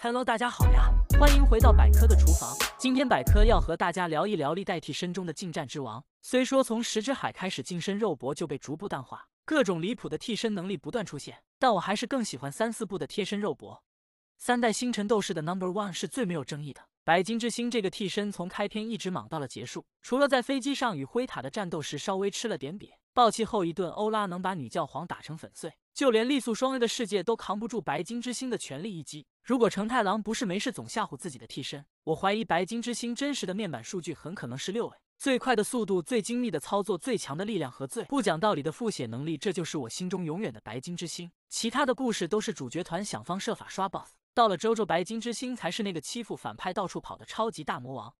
Hello，大家好呀，欢迎回到百科的厨房。今天百科要和大家聊一聊历代替身中的近战之王。虽说从石之海开始近身肉搏就被逐步淡化，各种离谱的替身能力不断出现，但我还是更喜欢三四部的贴身肉搏。三代星辰斗士的 Number One 是最没有争议的，白金之星这个替身从开篇一直莽到了结束，除了在飞机上与灰塔的战斗时稍微吃了点瘪。暴气后一顿，欧拉能把女教皇打成粉碎，就连力素双 A 的世界都扛不住白金之星的全力一击。如果成太郎不是没事总吓唬自己的替身，我怀疑白金之星真实的面板数据很可能是六 A，最快的速度，最精密的操作，最强的力量和最不讲道理的复写能力。这就是我心中永远的白金之星。其他的故事都是主角团想方设法刷 BOSS，到了周周，白金之星才是那个欺负反派到处跑的超级大魔王。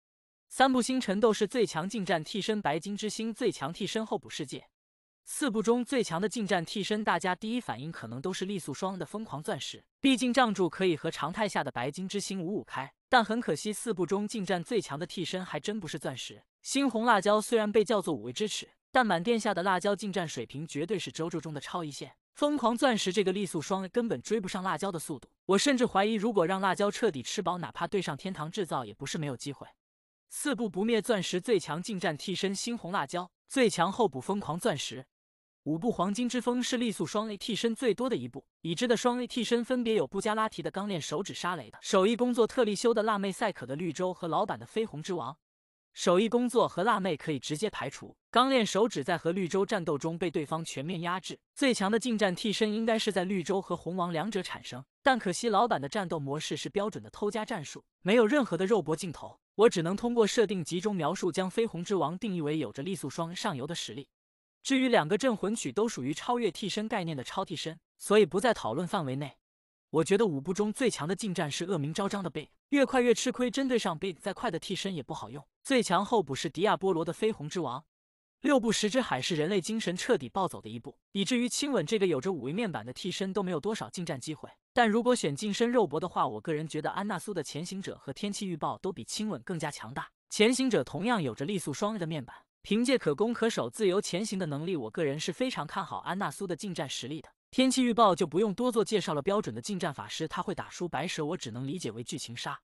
三部星辰斗士最强近战替身，白金之星最强替身后补世界。四部中最强的近战替身，大家第一反应可能都是力素双的疯狂钻石，毕竟仗助可以和常态下的白金之星五五开。但很可惜，四部中近战最强的替身还真不是钻石。猩红辣椒虽然被叫做五位之耻，但满殿下的辣椒近战水平绝对是周周中的超一线。疯狂钻石这个力素双根本追不上辣椒的速度。我甚至怀疑，如果让辣椒彻底吃饱，哪怕对上天堂制造也不是没有机会。四部不灭钻石最强近战替身，猩红辣椒最强后补，疯狂钻石。五部黄金之风是力速双 A 替身最多的一部。已知的双 A 替身分别有布加拉提的钢链手指、沙雷的手艺工作、特立修的辣妹赛可的绿洲和老板的绯红之王。手艺工作和辣妹可以直接排除。钢链手指在和绿洲战斗中被对方全面压制，最强的近战替身应该是在绿洲和红王两者产生。但可惜老板的战斗模式是标准的偷家战术，没有任何的肉搏镜头。我只能通过设定集中描述，将绯红之王定义为有着力素双上游的实力。至于两个镇魂曲都属于超越替身概念的超替身，所以不在讨论范围内。我觉得五部中最强的近战是恶名昭彰的 Big，越快越吃亏，针对上 Big 再快的替身也不好用。最强候补是迪亚波罗的绯红之王。六部十之海是人类精神彻底暴走的一部，以至于亲吻这个有着五维面板的替身都没有多少近战机会。但如果选近身肉搏的话，我个人觉得安娜苏的前行者和天气预报都比亲吻更加强大。前行者同样有着力速双 A 的面板。凭借可攻可守、自由前行的能力，我个人是非常看好安纳苏的近战实力的。天气预报就不用多做介绍了，标准的近战法师，他会打输白蛇，我只能理解为剧情杀。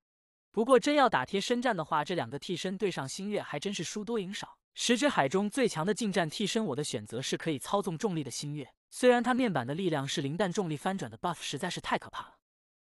不过真要打贴身战的话，这两个替身对上星月还真是输多赢少。十之海中最强的近战替身，我的选择是可以操纵重力的星月，虽然他面板的力量是零，但重力翻转的 buff 实在是太可怕了。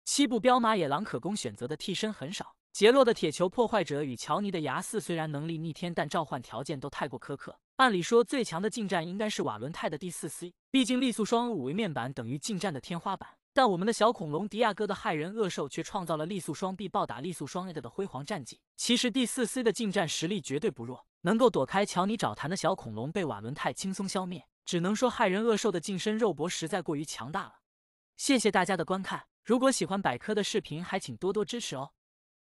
西部彪马野狼可攻选择的替身很少。杰洛的铁球破坏者与乔尼的牙四虽然能力逆天，但召唤条件都太过苛刻。按理说最强的近战应该是瓦伦泰的第四 C，毕竟力速双五维面板等于近战的天花板。但我们的小恐龙迪亚哥的骇人恶兽却创造了力速双臂暴打力速双 A 的辉煌战绩。其实第四 C 的近战实力绝对不弱，能够躲开乔尼找弹的小恐龙被瓦伦泰轻松消灭，只能说骇人恶兽的近身肉搏实在过于强大了。谢谢大家的观看，如果喜欢百科的视频，还请多多支持哦。